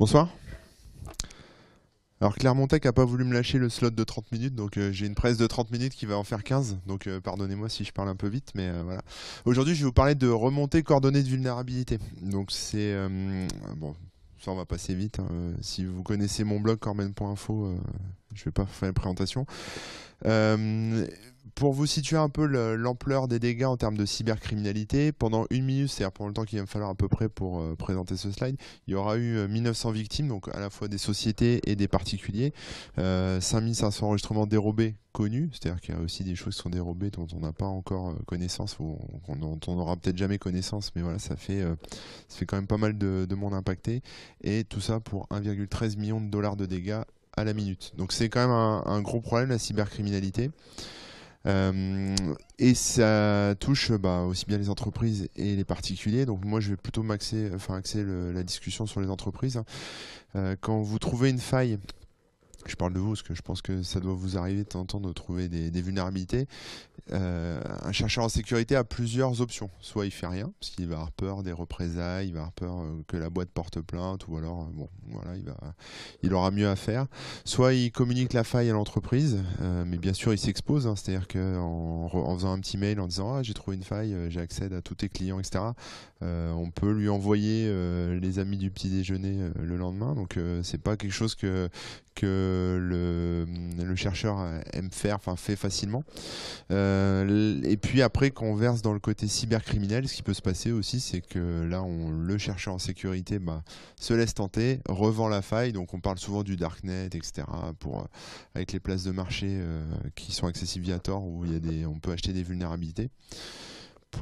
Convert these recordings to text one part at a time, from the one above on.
Bonsoir. Alors Clermontec a pas voulu me lâcher le slot de 30 minutes, donc euh, j'ai une presse de 30 minutes qui va en faire 15, donc euh, pardonnez-moi si je parle un peu vite, mais euh, voilà. Aujourd'hui je vais vous parler de remontée coordonnée de vulnérabilité. Donc c'est... bon, ça on va passer vite. Hein. Si vous connaissez mon blog corben.info, je vais pas faire une présentation pour vous situer un peu l'ampleur des dégâts en termes de cybercriminalité, pendant une minute, c'est-à-dire pendant le temps qu'il va me falloir à peu près pour euh, présenter ce slide, il y aura eu 1900 euh, victimes, donc à la fois des sociétés et des particuliers, 5500 euh, enregistrements dérobés connus, c'est-à-dire qu'il y a aussi des choses qui sont dérobées dont on n'a pas encore connaissance, ou dont on n'aura peut-être jamais connaissance, mais voilà, ça fait, ça fait quand même pas mal de, monde impacté, et tout ça pour 1,13 million de dollars de dégâts à la minute. Donc c'est quand même un, gros problème la cybercriminalité. Euh, et ça touche bah, aussi bien les entreprises et les particuliers. Donc moi, je vais plutôt m'axer, enfin axer la discussion sur les entreprises. Hein. Euh, quand vous trouvez une faille je parle de vous, parce que je pense que ça doit vous arriver de temps en temps de trouver des, vulnérabilités. Euh, un chercheur en sécurité a plusieurs options. Soit il fait rien, parce qu'il va avoir peur des représailles, il va avoir peur euh, que la boîte porte plainte, ou alors euh, bon, voilà, il, aura mieux à faire. Soit il communique la faille à l'entreprise, mais bien sûr il s'expose, hein. c'est-à-dire qu'en faisant un petit mail en disant ah j'ai trouvé une faille, j'accède à tous tes clients, etc. Euh, on peut lui envoyer euh, les amis du petit déjeuner euh, le lendemain. Donc c'est pas quelque chose que le, chercheur aime faire, enfin fait facilement. et puis après, quand on verse dans le côté cybercriminel, ce qui peut se passer aussi, c'est que là, on, le chercheur en sécurité bah, se laisse tenter, revend la faille. Donc on parle souvent du darknet, etc. Pour avec les places de marché qui sont accessibles via Tor où il y a des, on peut acheter des vulnérabilités.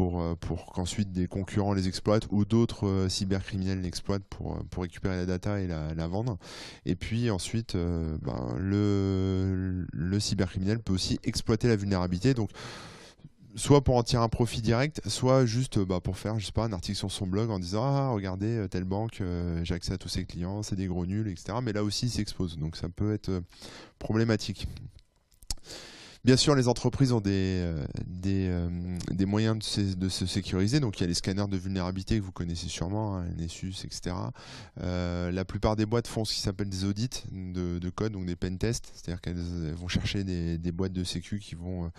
Euh, pour, qu'ensuite des concurrents les exploitent ou d'autres euh, cybercriminels l'exploitent pour, euh, pour récupérer la data et la, vendre. Et puis ensuite, ben, le, cybercriminel peut aussi exploiter la vulnérabilité. Donc, soit pour en tirer un profit direct, soit juste bah, pour faire, je sais pas, un article sur son blog en disant Ah, regardez, telle banque, j'ai accès à tous ses clients, c'est des gros nuls, etc. Mais là aussi, il s'expose. Donc ça peut être problématique. Bien sûr, les entreprises ont des, euh, euh, des, moyens de se, sécuriser. Donc, il y a les scanners de vulnérabilité que vous connaissez sûrement, hein, Nessus, etc. Euh, la plupart des boîtes font ce qui s'appelle des audits de, code, donc des pen tests. C'est-à-dire qu'elles vont chercher des, boîtes de sécu qui vont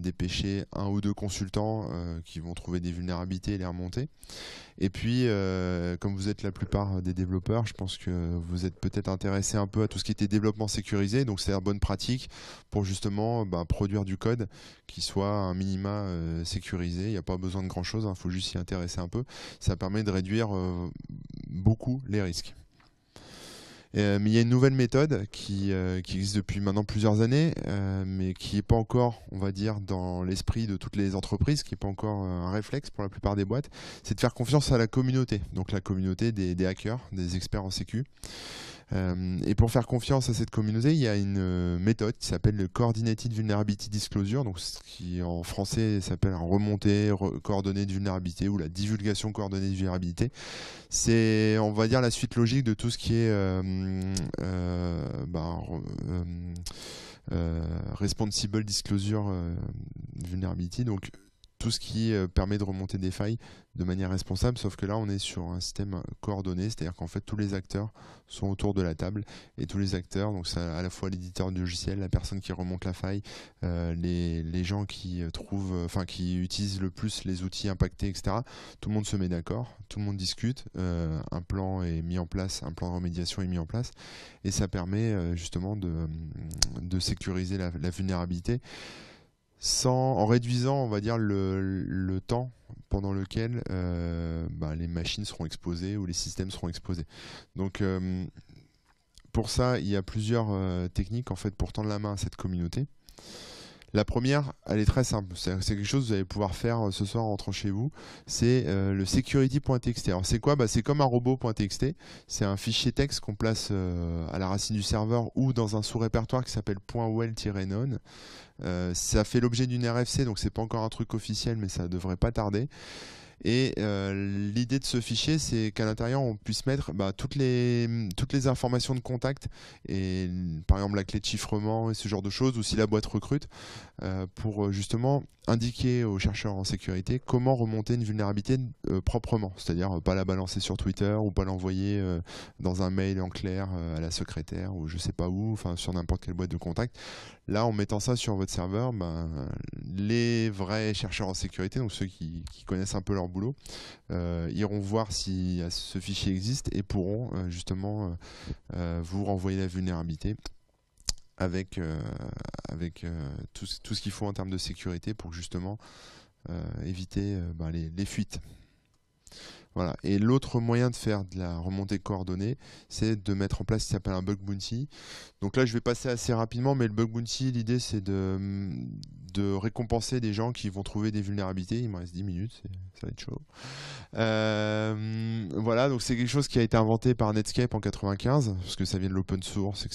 dépêcher un ou deux consultants qui vont trouver des vulnérabilités et les remonter. Et puis, comme vous êtes la plupart des développeurs, je pense que vous êtes peut-être intéressé un peu à tout ce qui était développement sécurisé. Donc, c'est la bonne pratique pour justement bah, produire du code qui soit un minima euh, sécurisé. Il n'y a pas besoin de grand-chose, il hein. faut juste s'y intéresser un peu. Ça permet de réduire euh, beaucoup les risques. Euh, mais il y a une nouvelle méthode qui, existe depuis maintenant plusieurs années, mais qui n'est pas encore, on va dire, dans l'esprit de toutes les entreprises, qui n'est pas encore un réflexe pour la plupart des boîtes, c'est de faire confiance à la communauté, donc la communauté des, des hackers, des experts en sécu. Euh, et pour faire confiance à cette communauté, il y a une euh, méthode qui s'appelle le Coordinated Vulnerability Disclosure, donc ce qui en français s'appelle remontée coordonnée de vulnérabilité ou la divulgation coordonnée de vulnérabilité. C'est, on va dire, la suite logique de tout ce qui est euh, ben, responsible disclosure vulnerability, donc tout ce qui euh, permet de remonter des failles de manière responsable, sauf que là on est sur un système coordonné, c'est-à-dire qu'en fait tous les acteurs sont autour de la table et tous les acteurs, donc à la fois l'éditeur du logiciel, la personne qui remonte la faille, euh, les, gens qui euh, trouvent, enfin qui utilisent le plus les outils impactés, etc. Tout le monde se met d'accord, tout le monde discute, un plan est mis en place, un plan de remédiation est mis en place et ça permet justement de, sécuriser la vulnérabilité sans, en réduisant, on va dire, le, temps pendant lequel euh, bah, les machines seront exposées ou les systèmes seront exposés. Donc, euh, pour ça, il y a plusieurs euh, techniques en fait pour tendre la main à cette communauté. La première, elle est très simple. C'est quelque chose que vous allez pouvoir faire euh, ce soir en rentrant chez vous. C'est euh, le security.txt. Alors c'est quoi bah, C'est comme un robot.txt. C'est un fichier texte qu'on place euh, à la racine du serveur ou dans un sous-répertoire qui s'appelle well known ça fait l'objet d'une RFC, donc c'est pas encore un truc officiel, mais ça devrait pas tarder. Et euh, l'idée de ce fichier, c'est qu'à l'intérieur, on puisse mettre bah, toutes, les, toutes les informations de contact, et par exemple la clé de chiffrement et ce genre de choses, ou si la boîte recrute, euh, pour euh, justement indiquer aux chercheurs en sécurité comment remonter une vulnérabilité proprement, c'est-à-dire pas la balancer sur Twitter ou pas l'envoyer dans un mail en clair à la secrétaire ou je ne sais pas où, enfin sur n'importe quelle boîte de contact. Là, en mettant ça sur votre serveur, ben, les vrais chercheurs en sécurité, donc ceux qui, connaissent un peu leur boulot, euh, iront voir si euh, ce fichier existe et pourront euh, justement vous renvoyer la vulnérabilité avec, avec tout, ce qu'il faut en termes de sécurité pour justement éviter ben, les fuites. Voilà. Et l'autre moyen de faire de la remontée coordonnée, c'est de mettre en place ce qui s'appelle un bug bounty. Donc là, je vais passer assez rapidement, mais le bug bounty, l'idée, c'est de, récompenser des gens qui vont trouver des vulnérabilités. Il me reste 10 minutes, ça va être chaud. Euh, voilà, donc c'est quelque chose qui a été inventé par Netscape en 95, parce que ça vient de l'open source,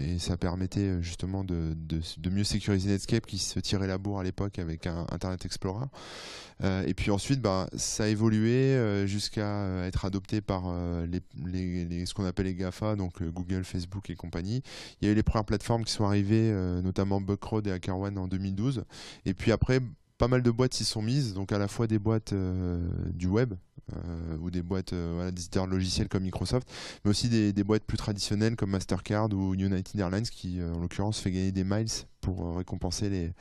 et ça permettait euh, justement de, mieux sécuriser Netscape qui se tirait la bourre à l'époque avec un Internet Explorer. Euh, et puis ensuite, ben, ça a évolué jusqu'à euh, être adopté par euh, les, ce qu'on appelle les GAFA, donc euh, Google, Facebook et compagnie. Il y a eu les premières plateformes qui sont arrivées, notamment Buckroad et Hackerone en 2012. Et puis après, pas mal de boîtes s'y sont mises, donc à la fois des boîtes du web ou des boîtes euh, voilà, logiciels comme Microsoft, mais aussi des, boîtes plus traditionnelles comme Mastercard ou United Airlines qui, en l'occurrence, fait gagner des miles pour récompenser les,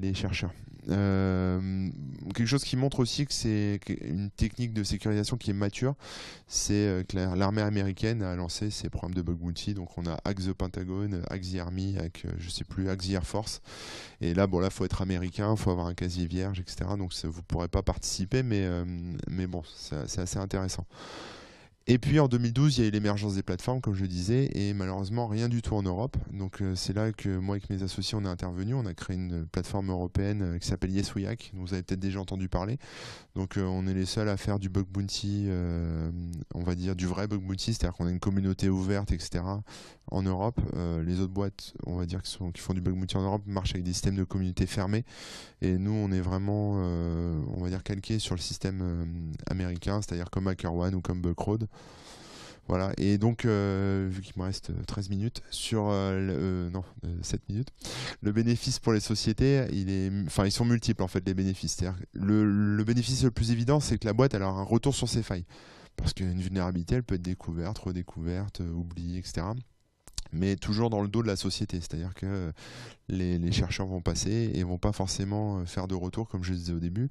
les chercheurs. Euh, quelque chose qui montre aussi que c'est une technique de sécurisation qui est mature, c'est euh, que l'armée américaine a lancé ses programmes de bug bounty. Donc on a Axe the Pentagone, Axe Army, Axe euh, je sais plus Axe Air Force. Et là bon là faut être américain, il faut avoir un casier vierge, etc. Donc vous vous pourrez pas participer, mais mais bon c'est assez intéressant. Et puis en 2012, il y a eu l'émergence des plateformes, comme je disais, et malheureusement rien du tout en Europe. Donc euh, c'est là que moi avec mes associés, on est intervenu. On a créé une plateforme européenne euh, qui s'appelle YesWeHack, dont vous avez peut-être déjà entendu parler. Donc euh, on est les seuls à faire du bug bounty, on va dire du vrai bug bounty, c'est-à-dire qu'on a une communauté ouverte, etc. En Europe, les autres boîtes, on va dire qui, sont, qui, font du bug bounty en Europe, marchent avec des systèmes de communauté fermées Et nous, on est vraiment, on va dire calqué sur le système américain, c'est-à-dire comme HackerOne ou comme Buckroad. Voilà, et donc, euh, vu qu'il me reste 13 euh, minutes, sur. Euh, non, 7 minutes, le bénéfice pour les sociétés, il est, enfin, ils sont multiples en fait, les bénéfices. Le, bénéfice le plus évident, c'est que la boîte elle a un retour sur ses failles. Parce qu'une vulnérabilité, elle peut être découverte, redécouverte, oubliée, etc mais toujours dans le dos de la société. C'est-à-dire que les, chercheurs vont passer et vont pas forcément euh, faire de retour, comme je disais au début.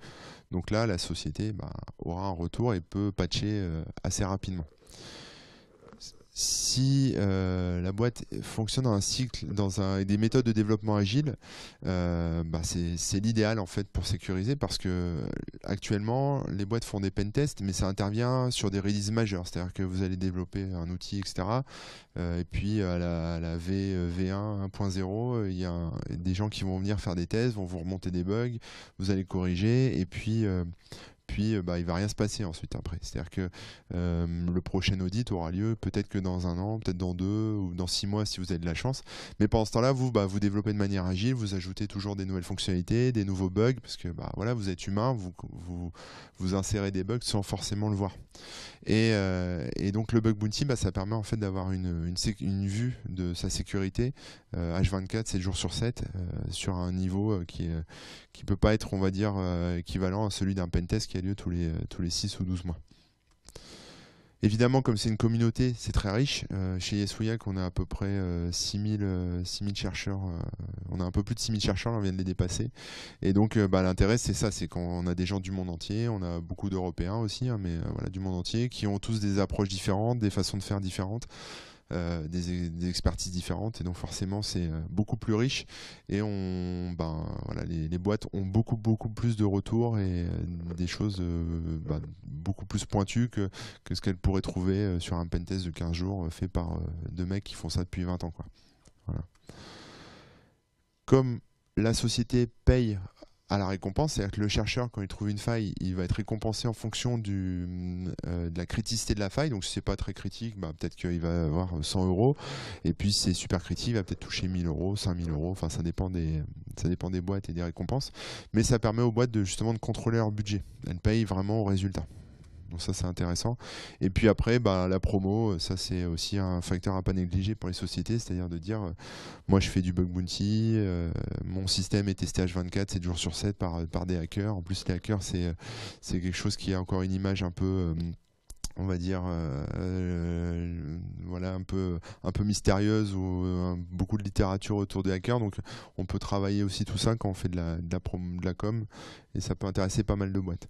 Donc là, la société bah, aura un retour et peut patcher euh, assez rapidement si euh, la boîte fonctionne dans un cycle, dans un, des méthodes de développement agile, euh, bah, c'est l'idéal en fait pour sécuriser parce que actuellement les boîtes font des pen tests, mais ça intervient sur des releases majeures, c'est-à-dire que vous allez développer un outil, etc. Euh, et puis à la, v, v 1.0, il y a des gens qui vont venir faire des tests, vont vous remonter des bugs, vous allez corriger, et puis puis euh, bah, il va rien se passer ensuite après. C'est-à-dire que euh, le prochain audit aura lieu peut-être que dans un an, peut-être dans deux ou dans six mois si vous avez de la chance. Mais pendant ce temps-là, vous bah, vous développez de manière agile, vous ajoutez toujours des nouvelles fonctionnalités, des nouveaux bugs, parce que bah, voilà, vous êtes humain, vous, vous, vous insérez des bugs sans forcément le voir. Et, euh, donc le bug bounty, bah, ça permet en fait d'avoir une, une, vue de sa sécurité H24, 7 jours sur 7, sur un niveau qui, qui peut pas être, on va dire, équivalent à celui d'un pentest a lieu tous les, euh, tous les 6 ou 12 mois. Évidemment, comme c'est une communauté, c'est très riche. Euh, chez Yesuyak, on a à peu près 6 euh, 6000, chercheurs. on a un peu plus de 6000 chercheurs, on vient de les dépasser. Et donc, bah, l'intérêt, c'est ça c'est qu'on a des gens du monde entier, on a beaucoup d'Européens aussi, hein, mais voilà, du monde entier, qui ont tous des approches différentes, des façons de faire différentes. Euh, des, expertises différentes et donc forcément c'est euh, beaucoup plus riche et on ben, les, boîtes ont beaucoup beaucoup plus de retours et euh, des choses ben, beaucoup plus pointues que, ce qu'elles pourraient trouver sur un pentest de 15 jours fait par deux mecs qui font ça depuis 20 ans quoi. Comme la société paye à la récompense. C'est-à-dire que le chercheur, quand il trouve une faille, il va être récompensé en fonction mm, euh, de la criticité de la faille. Donc si c'est pas très critique, bah, peut-être qu'il va avoir 100 euros. Et puis si c'est super critique, il va peut-être toucher 1000 euros, 5000 euros. Enfin, ça dépend, des, ça dépend des boîtes et des récompenses. Mais ça permet aux boîtes de justement de contrôler leur budget. Elles payent vraiment au résultat. Donc ça c'est intéressant. Et puis après, bah, la promo, ça c'est aussi un facteur à pas négliger pour les sociétés, c'est-à-dire de dire, euh, moi je fais du bug bounty, euh, mon système est testé H24, 7 jours sur 7 par, des hackers. En plus les hackers c'est quelque chose qui a encore une image un peu euh, on va dire voilà un peu un peu mystérieuse ou beaucoup de littérature autour des hackers donc on peut travailler aussi tout ça quand on fait de la com et ça peut intéresser pas mal de boîtes.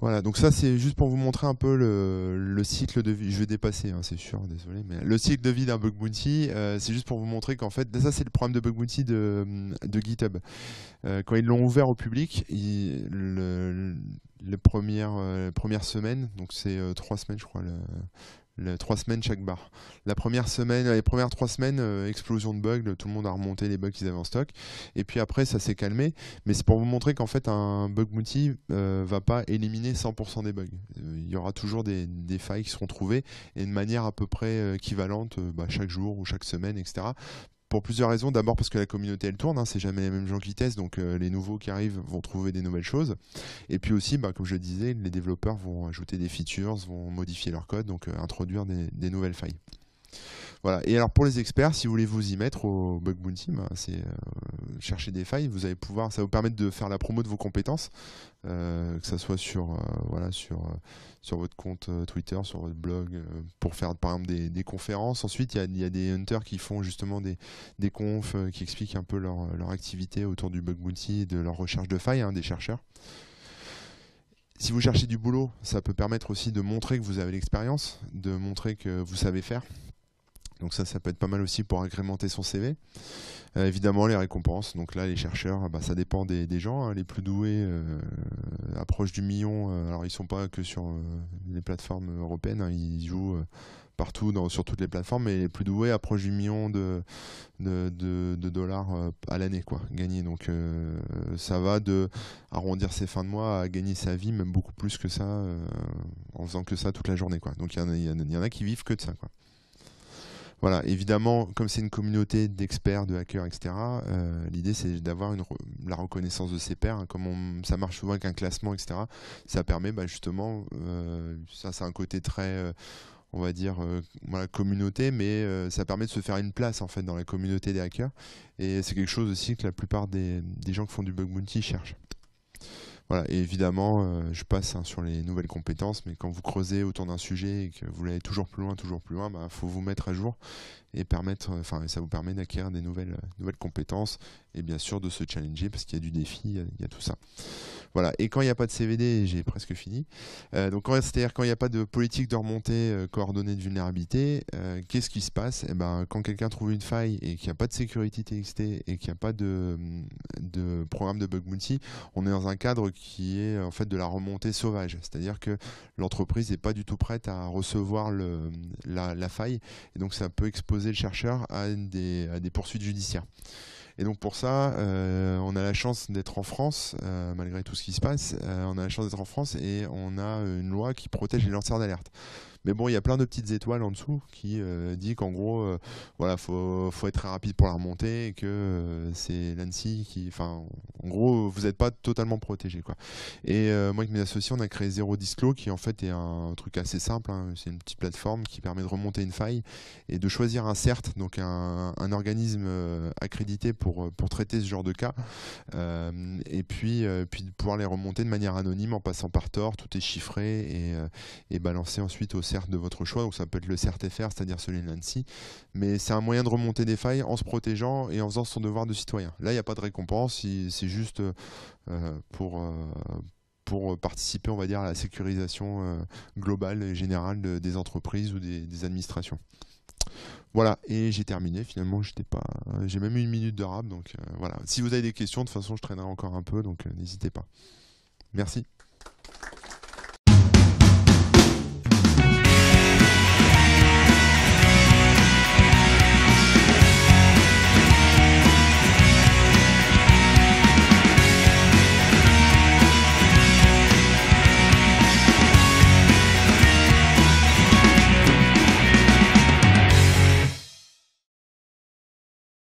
Voilà, donc ça c'est juste pour vous montrer un peu le, cycle de vie. Je vais dépasser, hein, c'est sûr, désolé, mais le cycle de vie d'un bug bounty, euh, c'est juste pour vous montrer qu'en fait, ça c'est le programme de bug bounty de, GitHub. Euh, quand ils l'ont ouvert au public, le, les premières, euh, premières semaines, donc c'est trois semaines je crois, le, trois semaines chaque barre. La première semaine, les premières trois semaines, euh, explosion de bugs, tout le monde a remonté les bugs qu'ils avaient en stock. Et puis après, ça s'est calmé. Mais c'est pour vous montrer qu'en fait, un bug bounty ne euh, va pas éliminer 100% des bugs. Euh, il y aura toujours des, failles qui seront trouvées et de manière à peu près équivalente bah, chaque jour ou chaque semaine, etc pour plusieurs raisons. D'abord parce que la communauté elle tourne, hein, c'est jamais les mêmes gens qui testent, donc euh, les nouveaux qui arrivent vont trouver des nouvelles choses. Et puis aussi, bah, comme je le disais, les développeurs vont ajouter des features, vont modifier leur code, donc euh, introduire des nouvelles failles. Voilà. Et alors pour les experts, si vous voulez vous y mettre au Bug Bounty, bah, c'est euh, chercher des failles. Vous allez pouvoir, ça vous permettre de faire la promo de vos compétences, euh, que ça soit sur euh, voilà sur sur votre compte Twitter, sur votre blog, pour faire par exemple des, conférences. Ensuite, il y, a, des hunters qui font justement des des confs qui expliquent un peu leur, leur activité autour du Bug Bounty de leur recherche de failles, hein, des chercheurs si vous cherchez du boulot, ça peut permettre aussi de montrer que vous avez l'expérience, de montrer que vous savez faire. Donc ça, ça peut être pas mal aussi pour agrémenter son CV. Euh, évidemment, les récompenses. Donc là, les chercheurs, bah, ça dépend des, gens. Hein. Les plus doués euh, approchent du million. Euh, alors ils sont pas que sur les plateformes européennes. Hein. Ils jouent partout, sur toutes les plateformes. Mais les plus doués approchent du million de, dollars à l'année, quoi, Donc ça va de arrondir ses fins de mois à gagner sa vie, même beaucoup plus que ça, en faisant que ça toute la journée, quoi. Donc il y, en a qui vivent que de ça, voilà, évidemment, comme c'est une communauté d'experts, de hackers, etc., euh, l'idée c'est d'avoir la reconnaissance de ses pairs. Hein, comme ça marche souvent avec un classement, etc., ça permet bah, justement, euh, ça c'est un côté très, euh, on va dire, communauté, mais ça permet de se faire une place en fait dans la communauté des hackers. Et c'est quelque chose aussi que la plupart des, des gens qui font du bug bounty cherchent. Voilà, évidemment, euh, je passe hein, sur les nouvelles compétences, mais quand vous creusez autour d'un sujet et que vous l'avez toujours plus loin, toujours plus loin, il bah, faut vous mettre à jour et permettre, enfin, ça vous permet d'acquérir des nouvelles euh, compétences et bien sûr de se challenger parce qu'il y a du défi, il y a tout ça. Voilà. Et quand il n'y a pas de CVD, j'ai presque fini. Euh, donc c'est-à-dire quand il n'y a pas de politique de remontée euh, coordonnée de vulnérabilité, euh, qu'est-ce qui se passe et eh ben, quand quelqu'un trouve une faille et qu'il n'y a pas de sécurité TXT et qu'il n'y a pas de, programme de bug bounty, on est dans un cadre qui est en fait de la remontée sauvage. C'est-à-dire que l'entreprise n'est pas du tout prête à recevoir le, la, faille et donc ça peut exposer le chercheur à à des poursuites judiciaires. Et donc pour ça, euh, on a la chance d'être en France, euh, malgré tout ce qui se passe, euh, on a la chance d'être en France et on a une loi qui protège les lanceurs d'alerte. Mais bon, il y a plein de petites étoiles en dessous qui euh, disent dit qu'en gros, euh, voilà, faut, faut être très rapide pour la remonter et que euh, c'est l'ANSI qui, enfin, en gros, vous n'êtes pas totalement protégé, quoi. Et moi, avec mes associés, on a créé Zero Disclo, qui en fait est un, truc assez simple. Hein. C'est une petite plateforme qui permet de remonter une faille et de choisir un CERT, donc un, organisme accrédité pour pour traiter ce genre de cas. et puis, puis de pouvoir les remonter de manière anonyme en passant par Tor, tout est chiffré et, et balancé ensuite au CERT de votre choix, donc ça peut être le CERT c'est-à-dire celui de l'ANSI, mais c'est un moyen de remonter des failles en se protégeant et en faisant son devoir de citoyen. Là, il n'y a pas de récompense, c'est juste euh, pour, euh, pour participer, on va dire, à la sécurisation euh, globale et générale des entreprises ou des, administrations. Voilà, et j'ai terminé finalement, j'étais pas j'ai même une minute de rap donc voilà. Si vous avez des questions, de toute façon, je traînerai encore un peu donc n'hésitez pas. Merci.